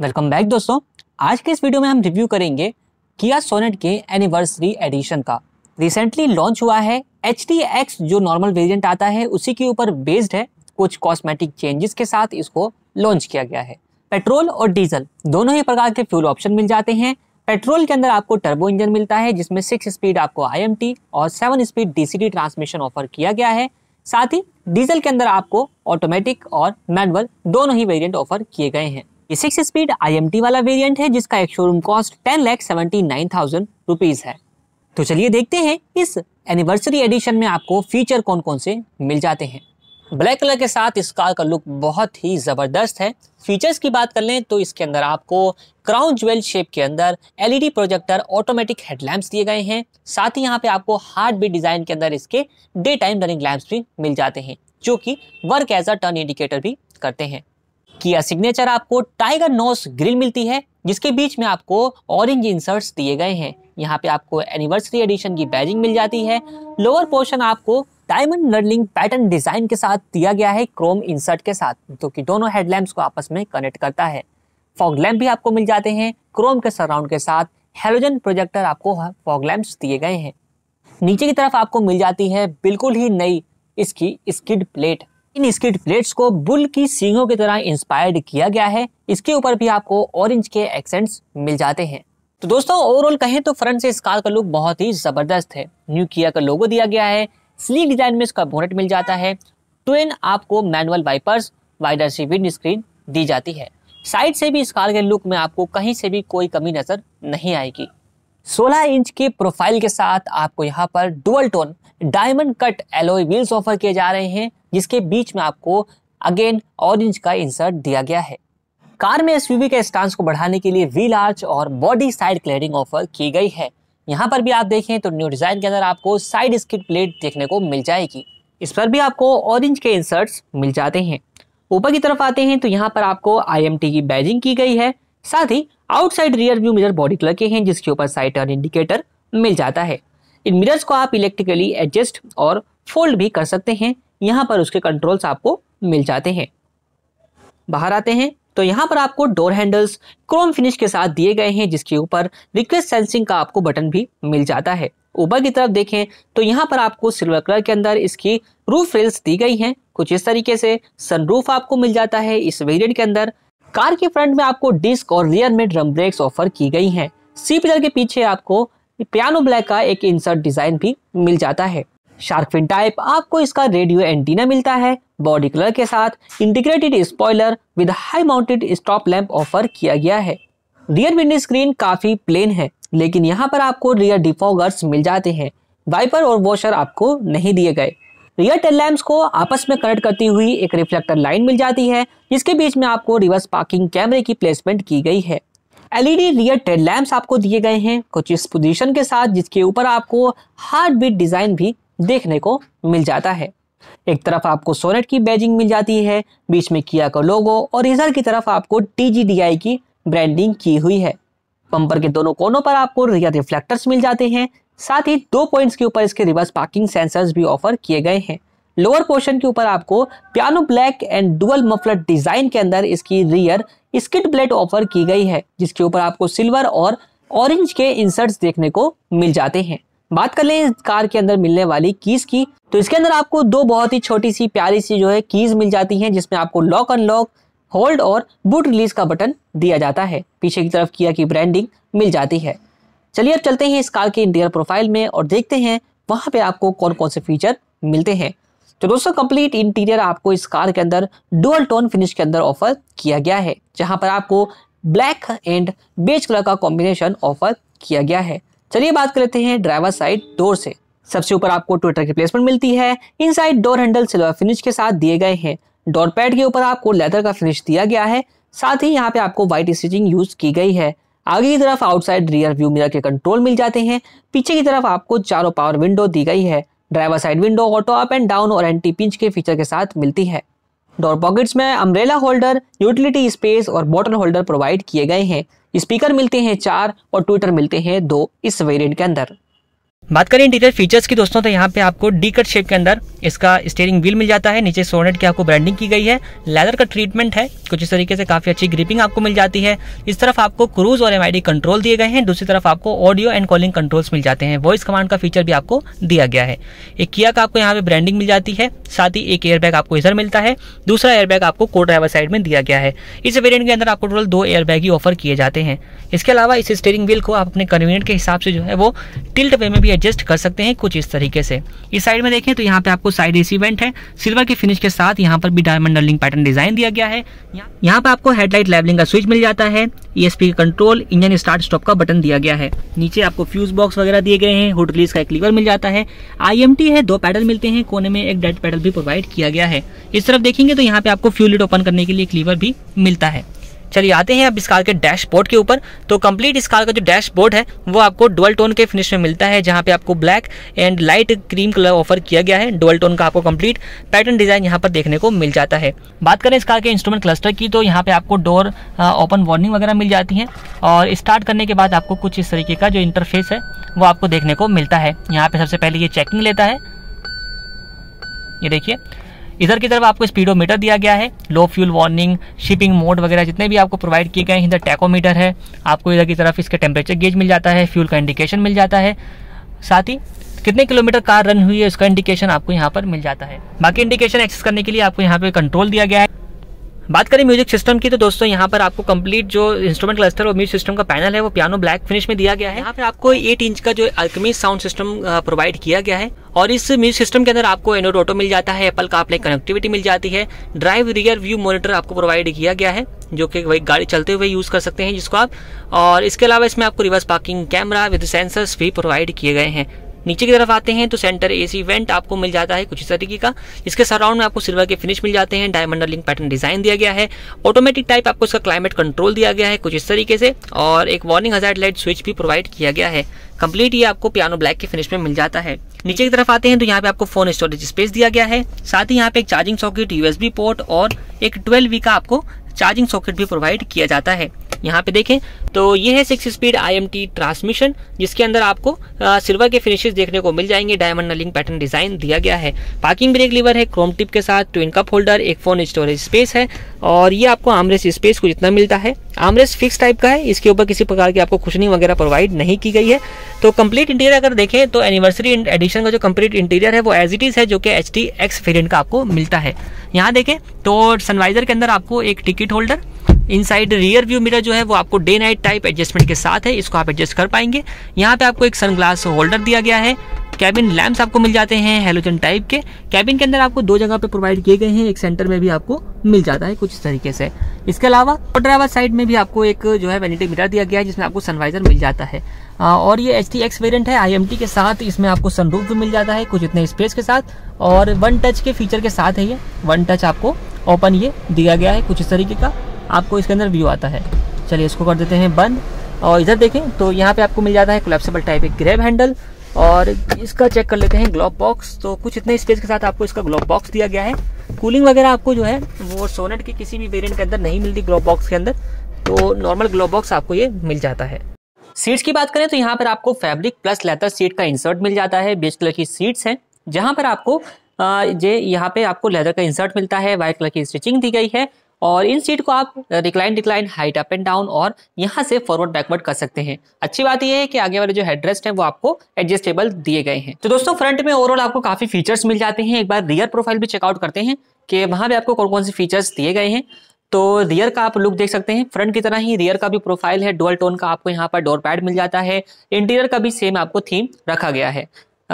welcome back दोस्तों आज के इस वीडियो में हम रिव्यू करेंगे किया सोनेट के एनिवर्सरी एडिशन का रिसेंटली लॉन्च हुआ है एच जो नॉर्मल वेरिएंट आता है उसी के ऊपर बेस्ड है कुछ कॉस्मेटिक चेंजेस के साथ इसको लॉन्च किया गया है पेट्रोल और डीजल दोनों ही प्रकार के फ्यूल ऑप्शन मिल जाते हैं पेट्रोल के अंदर आपको टर्बो इंजन मिलता है जिसमें सिक्स स्पीड आपको आई और seven speed D transmission offer किया गया है साथ ही डीजल के अंदर आपको ऑटोमेटिक और मैनुअल दोनों ही वेरियंट ऑफर किए गए हैं ये सिक्स स्पीड आई वाला वेरियंट है जिसका एक showroom cost ten lakh seventy nine thousand rupees है तो चलिए देखते हैं इस एनिवर्सरी एडिशन में आपको फीचर कौन कौन से मिल जाते हैं ब्लैक कलर के साथ इस कार का लुक बहुत ही ज़बरदस्त है फीचर्स की बात कर लें तो इसके अंदर आपको क्राउन ज्वेल शेप के अंदर एलईडी प्रोजेक्टर ऑटोमेटिक हेडलैम्प्स दिए गए हैं साथ ही यहाँ पे आपको हार्ट बीट डिज़ाइन के अंदर इसके डे टाइम रनिंग लैम्प्स भी मिल जाते हैं जो कि work as a turn indicator भी करते हैं किया सिग्नेचर आपको टाइगर नोस ग्रिल मिलती है जिसके बीच में आपको ऑरेंज इंसर्ट्स दिए गए हैं यहाँ पे आपको एनिवर्सरी एडिशन की बैजिंग मिल जाती है लोअर पोर्शन आपको डायमंड नर्लिंग पैटर्न डिजाइन के साथ दिया गया है क्रोम इंसर्ट के साथ जो कि दोनों हेडलैम्प्स को आपस में कनेक्ट करता है फॉग लैम्प भी आपको मिल जाते हैं क्रोम के सराउंड के साथ हेलोजन प्रोजेक्टर आपको फॉग लैम्प्स दिए गए हैं नीचे की तरफ आपको मिल जाती है बिल्कुल ही नई इसकी स्किड प्लेट इन स्किड प्लेट्स को बुल की सींगों की तरह इंस्पायर्ड किया गया है इसके ऊपर भी आपको ऑरेंज के एक्सेंट्स मिल जाते हैं तो दोस्तों ओवरऑल कहें तो फ्रंट से इस कार का लुक बहुत ही जबरदस्त है न्यू किया का लोगो दिया गया है स्लीक डिजाइन में इसका बोनेट मिल जाता है ट्वेन आपको मैनुअल वाइपर्स वाइडर सी विंड स्क्रीन दी जाती है साइड से भी इस कार के लुक में आपको कहीं से भी कोई कमी नजर नहीं आएगी 16 इंच के प्रोफाइल के साथ आपको यहाँ पर dual tone diamond cut alloy wheels offer किए जा रहे हैं जिसके बीच में आपको अगेन ऑरेंज का इंसर्ट दिया गया है कार में एसयूवी के स्टांस को बढ़ाने के लिए व्हील आर्च और बॉडी साइड क्लियरिंग ऑफर की गई है यहाँ पर भी आप देखें तो न्यू डिजाइन के अंदर आपको साइड स्किट प्लेट देखने को मिल जाएगी इस पर भी आपको ऑरेंज के इंसर्ट्स मिल जाते हैं ऊपर की तरफ आते हैं तो यहाँ पर आपको आई की बैजिंग की गई है साथ ही outside rear view mirror body colour के हैं जिसके ऊपर साइड टर्न इंडिकेटर मिल जाता है इन मिरर्स को आप इलेक्ट्रिकली एडजस्ट और फोल्ड भी कर सकते हैं यहाँ पर उसके कंट्रोल्स आपको मिल जाते हैं बाहर आते हैं तो यहाँ पर आपको डोर हैंडल्स क्रोम फिनिश के साथ दिए गए हैं जिसके ऊपर रिक्वेस्ट सेंसिंग का आपको बटन भी मिल जाता है ऊपर की तरफ देखें तो यहाँ पर आपको सिल्वर कलर के अंदर इसकी रूफ रेल्स दी गई हैं कुछ इस तरीके से सनरूफ आपको मिल जाता है इस वेरिएंट के अंदर कार के फ्रंट में आपको डिस्क और रियर में ड्रम ब्रेक्स ऑफर की गई हैं सी पिलर के पीछे आपको पियानो ब्लैक का एक इंसर्ट डिजाइन भी मिल जाता है शार्क फिन टाइप आपको इसका रेडियो एंटीना मिलता है बॉडी कलर के साथ integrated spoiler with high mounted stop lamp offer किया गया है रियर विंडो स्क्रीन काफी प्लेन है लेकिन यहाँ पर आपको रियर डिफॉगर्स मिल जाते हैं वाइपर और वॉशर आपको नहीं दिए गए रियर तो टेल लैम्प्स को आपस में कनेक्ट करती हुई एक रिफ्लेक्टर लाइन मिल जाती है जिसके बीच में आपको रिवर्स पार्किंग कैमरे की प्लेसमेंट की गई है एलईडी रियर टेल लैम्प्स आपको दिए गए हैं कुछ इस पोजीशन के साथ जिसके ऊपर आपको हार्ट बीट डिज़ाइन भी देखने को मिल जाता है एक तरफ आपको सोनेट की बैजिंग मिल जाती है बीच में किया का लोगो और इधर की तरफ आपको टी की ब्रांडिंग की हुई है बम्पर के दोनों कोनों पर आपको रियर रिफ्लेक्टर्स मिल जाते हैं साथ ही दो पॉइंट्स के ऊपर इसके रिवर्स पार्किंग सेंसर्स भी ऑफर किए गए हैं लोअर पोर्शन के ऊपर आपको piano black and dual muffler design के अंदर इसकी रियर स्किट ब्लेड ऑफर की गई है जिसके ऊपर आपको सिल्वर और ऑरेंज के इंसर्ट्स देखने को मिल जाते हैं बात कर लें इस कार के अंदर मिलने वाली कीज की तो इसके अंदर आपको दो बहुत ही छोटी सी प्यारी सी जो है कीज मिल जाती हैं जिसमें आपको लॉक अनलॉक होल्ड और बूट रिलीज का बटन दिया जाता है पीछे की तरफ किया की ब्रांडिंग मिल जाती है चलिए अब चलते हैं इस कार के इंटीरियर प्रोफाइल में और देखते हैं वहां पे आपको कौन कौन से फीचर मिलते हैं तो दोस्तों कंप्लीट इंटीरियर आपको इस कार के अंदर डुअल टोन फिनिश के अंदर ऑफर किया गया है जहां पर आपको ब्लैक एंड बेज कलर का कॉम्बिनेशन ऑफर किया गया है चलिए बात कर लेते हैं ड्राइवर साइड डोर से सबसे ऊपर आपको ट्विटर की प्लेसमेंट मिलती है inside door handle silver finish के साथ दिए गए हैं डोर पैड के ऊपर आपको लेदर का फिनिश दिया गया है साथ ही यहाँ पे आपको व्हाइट स्टिचिंग यूज की गई है आगे की तरफ आउटसाइड रियर व्यू मिरर के कंट्रोल मिल जाते हैं पीछे की तरफ आपको चारों पावर विंडो दी गई है driver side window auto up and down और एंटी पिंच के फीचर के साथ मिलती है डोर पॉकेट्स में अम्ब्रेला होल्डर यूटिलिटी स्पेस और बॉटल होल्डर प्रोवाइड किए गए हैं स्पीकर मिलते हैं चार और ट्विटर मिलते हैं दो इस वेरिएंट के अंदर बात करें इंटीरियर फीचर्स की दोस्तों तो यहाँ पे आपको डी कट शेप के अंदर इसका स्टेयरिंग व्हील मिल जाता है नीचे सोनेट की आपको ब्रांडिंग की गई है लेदर का ट्रीटमेंट है कुछ इस तरीके से काफ़ी अच्छी ग्रिपिंग आपको मिल जाती है इस तरफ आपको क्रूज और एम कंट्रोल दिए गए हैं दूसरी तरफ आपको ऑडियो एंड कॉलिंग कंट्रोल्स मिल जाते हैं वॉइस कमांड का फीचर भी आपको दिया गया है एक किया का आपको यहाँ पे ब्रांडिंग मिल जाती है साथ ही एक एयरबैग आपको इधर मिलता है दूसरा एयरबैग आपको को ड्राइवर साइड में दिया गया है इस वेरियंट के अंदर आपको टोटल दो एयरबैग ही ऑफर किए जाते हैं इसके अलावा इस स्टेयरिंग व्हील को आप अपने कन्वीनियंट के हिसाब से जो है वो टिल्ट वे में भी एडजस्ट कर सकते हैं कुछ इस तरीके से इस साइड में देखें तो यहाँ पे आपको आपको साइड रिसीवेंट है सिल्वर की फिनिश के साथ यहाँ पर भी डायमंड डर्लिंग पैटर्न डिजाइन दिया गया है यहाँ पर आपको हेडलाइट लेवलिंग का स्विच मिल जाता है ईएसपी e का कंट्रोल इंजन स्टार्ट स्टॉप का बटन दिया गया है नीचे आपको फ्यूज बॉक्स वगैरह दिए गए हैं हुड ग्लीस का एक लीवर मिल जाता है आईएमटी है दो पैडल मिलते हैं कोने में एक डेड पैडल भी प्रोवाइड किया गया है इस तरफ देखेंगे तो यहाँ पे आपको फ्यूलिट ओपन करने के लिए एक लीवर भी मिलता है चलिए आते हैं अब इस कार के डैशबोर्ड के ऊपर तो कंप्लीट इस कार का जो डैशबोर्ड है वो आपको डुअल टोन के फिनिश में मिलता है जहाँ पे आपको black and light cream colour offer किया गया है डुअल टोन का आपको कंप्लीट पैटर्न डिजाइन यहाँ पर देखने को मिल जाता है बात करें इस कार के इंस्ट्रूमेंट क्लस्टर की तो यहाँ पे आपको डोर ओपन वार्निंग वगैरह मिल जाती है और स्टार्ट करने के बाद आपको कुछ इस तरीके का जो इंटरफेस है वो आपको देखने को मिलता है यहाँ पे सबसे पहले ये चेकिंग लेता है ये देखिए इधर की तरफ आपको स्पीडोमीटर दिया गया है low fuel warning shipping mode वगैरह जितने भी आपको प्रोवाइड किए गए हैं इधर टैकोमीटर है आपको इधर की तरफ इसके टेम्परेचर गेज मिल जाता है फ्यूल का इंडिकेशन मिल जाता है साथ ही कितने किलोमीटर कार रन हुई है उसका इंडिकेशन आपको यहाँ पर मिल जाता है बाकी इंडिकेशन एक्सेस करने के लिए आपको यहाँ पे कंट्रोल दिया गया है बात करें म्यूजिक सिस्टम की तो दोस्तों यहाँ पर आपको कंप्लीट जो इंस्ट्रूमेंट क्लस्टर और म्यूजिक सिस्टम का पैनल है वो पियानो ब्लैक फिनिश में दिया गया है यहाँ पर आपको एट इंच का जो अल्कमी साउंड सिस्टम प्रोवाइड किया गया है और इस म्यूजिक सिस्टम के अंदर आपको एनोड ऑटो मिल जाता है एप्पल का आपने कनेक्टिविटी मिल जाती है ड्राइव रियर व्यू मॉनिटर आपको प्रोवाइड किया गया है जो कि वही गाड़ी चलते हुए यूज़ कर सकते हैं जिसको आप और इसके अलावा इसमें आपको reverse parking camera with sensors भी प्रोवाइड किए गए हैं नीचे की तरफ आते हैं तो सेंटर एसी वेंट आपको मिल जाता है कुछ इस तरीके का इसके सराउंड में आपको सिल्वर के फिनिश मिल जाते हैं डायमंड लिंक पैटर्न डिजाइन दिया गया है ऑटोमेटिक टाइप आपको इसका क्लाइमेट कंट्रोल दिया गया है कुछ इस तरीके से और एक वार्निंग हजार लाइट स्विच भी प्रोवाइड किया गया है कंप्लीट ये आपको पियानो ब्लैक के फिनिश में मिल जाता है नीचे की तरफ आते हैं तो यहाँ पे आपको फोन स्टोरेज स्पेस दिया गया है साथ ही यहाँ पे एक चार्जिंग सॉकेट यूएसबी पोर्ट और एक ट्वेल्व वी का आपको चार्जिंग सॉकेट भी प्रोवाइड किया जाता है यहाँ पे देखें तो ये है सिक्स स्पीड आईएमटी ट्रांसमिशन जिसके अंदर आपको सिल्वर के फिनिशेस देखने को मिल जाएंगे डायमंड नलिंग पैटर्न डिजाइन दिया गया है पार्किंग ब्रेक लीवर है क्रोम टिप के साथ ट्विन कप होल्डर एक फोन स्टोरेज स्पेस है और ये आपको आमरेस स्पेस को जितना मिलता है आमरेस फिक्स टाइप का है इसके ऊपर किसी प्रकार की आपको खुशनी वगैरह प्रोवाइड नहीं की गई है तो कंप्लीट इंटीरियर अगर देखें तो एनिवर्सरी एडिशन का जो कंप्लीट इंटीरियर है वो एज इट इज है जो कि एच टी एक्स वेरियंट का आपको मिलता है यहाँ देखें तो सनवाइजर के अंदर आपको एक ticket holder inside rear view mirror जो है वो आपको डे नाइट टाइप एडजस्टमेंट के साथ है इसको आप एडजस्ट कर पाएंगे यहाँ पे आपको एक सनग्लास होल्डर दिया गया है कैबिन लैम्प्स आपको मिल जाते हैं हेलोजन टाइप के कैबिन के अंदर आपको दो जगह पे प्रोवाइड किए गए हैं एक सेंटर में भी आपको मिल जाता है कुछ इस तरीके से इसके अलावा ड्राइवर साइड में भी आपको एक जो है वेनिटी मिरर दिया गया है जिसमें आपको सनवाइजर मिल जाता है और ये एच टी एक्स वेरियंट है आई के साथ इसमें आपको सनरूफ भी मिल जाता है कुछ इतने स्पेस के साथ और वन टच के फीचर के साथ है ये वन टच आपको ओपन ये दिया गया है कुछ इस तरीके का आपको इसके अंदर व्यू आता है चलिए इसको कर देते हैं बंद और इधर देखें तो यहाँ पे आपको मिल जाता है क्लेप्सेबल टाइप एक ग्रेब हैंडल और इसका चेक कर लेते हैं ग्लोब बॉक्स तो कुछ इतने स्पेस के साथ आपको इसका ग्लोब बॉक्स दिया गया है कूलिंग वगैरह आपको जो है वो सोनेट के किसी भी वेरियंट के अंदर नहीं मिलती ग्लोब बॉक्स के अंदर तो नॉर्मल ग्लोब बॉक्स आपको ये मिल जाता है सीट्स की बात करें तो यहाँ पर आपको फैब्रिक प्लस लेदर सीट का इंसर्ट मिल जाता है बेस्ट कलर की सीट्स हैं जहाँ पर आपको जे यहाँ पे आपको लेदर का इंसर्ट मिलता है वाइट कलर की स्टिचिंग दी गई है और इन सीट को आप recline decline height up and down और यहाँ से फॉरवर्ड बैकवर्ड कर सकते हैं अच्छी बात यह है कि आगे वाले जो हेडरेस्ट है वो आपको एडजस्टेबल दिए गए हैं तो दोस्तों फ्रंट में ओवरऑल आपको काफी फीचर्स मिल जाते हैं एक बार रियर प्रोफाइल भी चेकआउट करते हैं कि वहाँ भी आपको कौन कौन से फीचर्स दिए गए हैं तो रियर का आप लुक देख सकते हैं फ्रंट की तरह ही रियर का भी प्रोफाइल है डुअल टोन का आपको यहाँ पर डोर पैड मिल जाता है इंटीरियर का भी सेम आपको थीम रखा गया है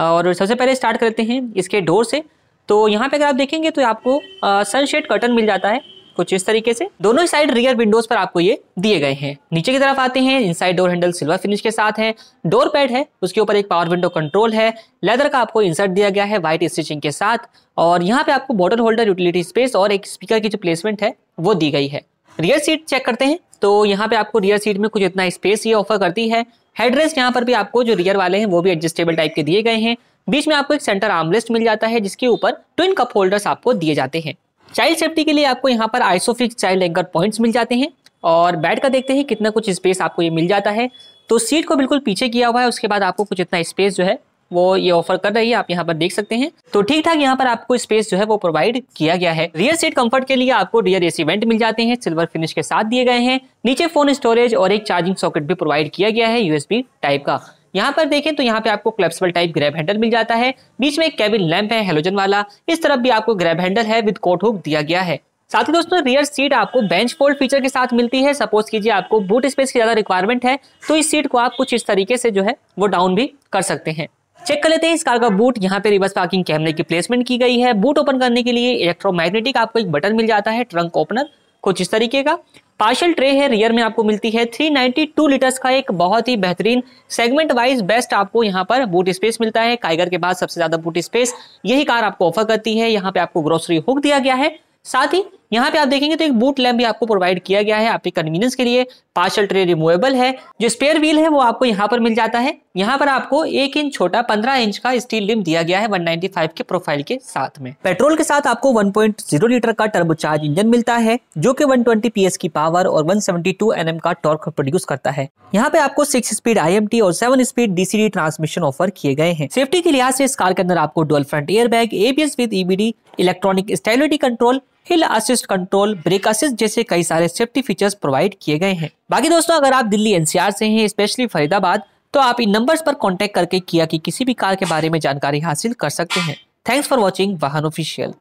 और सबसे पहले स्टार्ट करते हैं इसके डोर से तो यहाँ पे अगर आप देखेंगे तो आपको सनशेड कर्टन मिल जाता है कुछ इस तरीके से दोनों साइड रियर विंडोज पर आपको ये दिए गए हैं नीचे की तरफ आते हैं inside door handle silver finish के साथ है डोर पैड है उसके ऊपर एक पावर विंडो कंट्रोल है लेदर का आपको इंसर्ट दिया गया है व्हाइट स्टिचिंग के साथ और यहाँ पे आपको बॉटल होल्डर यूटिलिटी स्पेस और एक स्पीकर की जो प्लेसमेंट है वो दी गई है रियर सीट चेक करते हैं तो यहाँ पे आपको रियर सीट में कुछ इतना स्पेस ये ऑफर करती है हेडरेस्ट यहाँ पर भी आपको जो रियर वाले हैं वो भी एडजस्टेबल टाइप के दिए गए हैं बीच में आपको एक सेंटर आर्मरेस्ट मिल जाता है जिसके ऊपर ट्विन कप होल्डर्स आपको दिए जाते हैं चाइल्ड सेफ्टी के लिए आपको यहाँ पर आइसोफिक्स चाइल्ड एंकर पॉइंट्स मिल जाते हैं और बैड का देखते हैं कितना कुछ स्पेस आपको ये मिल जाता है तो सीट को बिल्कुल पीछे किया हुआ है उसके बाद आपको कुछ इतना स्पेस जो है वो ये ऑफर कर रही है आप यहाँ पर देख सकते हैं तो ठीक ठाक यहाँ पर आपको स्पेस जो है वो प्रोवाइड किया गया है रियर सीट कंफर्ट के लिए आपको रियर एसी वेंट मिल जाते हैं सिल्वर फिनिश के साथ दिए गए हैं नीचे फोन स्टोरेज और एक चार्जिंग सॉकेट भी प्रोवाइड किया गया है यूएसबी टाइप का यहाँ पर देखें तो यहाँ पे आपको क्लेप्सबल टाइप ग्रैब हैंडल मिल जाता है बीच में एक कैबिन लैंप है हेलोजन वाला इस तरफ भी आपको ग्रैब हैंडल है विद कोट हुक दिया गया है साथ ही दोस्तों रियर सीट आपको बेंच फोल्ड फीचर के साथ मिलती है सपोज कीजिए आपको बूट स्पेस की ज़्यादा रिक्वायरमेंट है तो इस सीट को आप कुछ इस तरीके से जो है वो डाउन भी कर सकते हैं चेक कर लेते हैं इस कार का बूट यहाँ पे रिवर्स पार्किंग कैमरे की प्लेसमेंट की गई है बूट ओपन करने के लिए इलेक्ट्रोमैग्नेटिक आपको एक बटन मिल जाता है ट्रंक ओपनर कुछ इस तरीके का पार्शल ट्रे है रियर में आपको मिलती है 392 लीटर्स का एक बहुत ही बेहतरीन सेगमेंट वाइज बेस्ट आपको यहाँ पर बूट स्पेस मिलता है काइगर के बाद सबसे ज्यादा बूट स्पेस यही कार आपको ऑफर करती है यहाँ पे आपको ग्रोसरी हुक दिया गया है साथ ही यहाँ पे आप देखेंगे तो एक बूट लैम्प भी आपको प्रोवाइड किया गया है आपके कन्वीनियंस के लिए पार्शल ट्रे रिमूवेबल है जो स्पेयर व्हील है वो आपको यहाँ पर मिल जाता है यहाँ पर आपको एक इंच छोटा पंद्रह इंच का स्टील लिम दिया गया है 195 के प्रोफाइल के साथ में पेट्रोल के साथ आपको 1.0 लीटर का टर्बोचार्ज इंजन मिलता है जो कि 120 ट्वेंटी की पावर और 172 सेवेंटी का टॉर्क प्रोड्यूस करता है यहाँ पे आपको सिक्स स्पीड आईएमटी और seven speed DCD transmission offer किए गए हैं सेफ्टी के लिहाज से इस कार के अंदर आपको dual front air bag ABS with EBD electronic stability control hill assist control brake assist जैसे कई सारे सेफ्टी फीचर्स प्रोवाइड किए गए हैं बाकी दोस्तों अगर आप दिल्ली एनसीआर से हैं स्पेशली फरीदाबाद तो आप इन नंबर्स पर कांटेक्ट करके किया की कि किसी भी कार के बारे में जानकारी हासिल कर सकते हैं थैंक्स फॉर वॉचिंग वाहन ऑफिशियल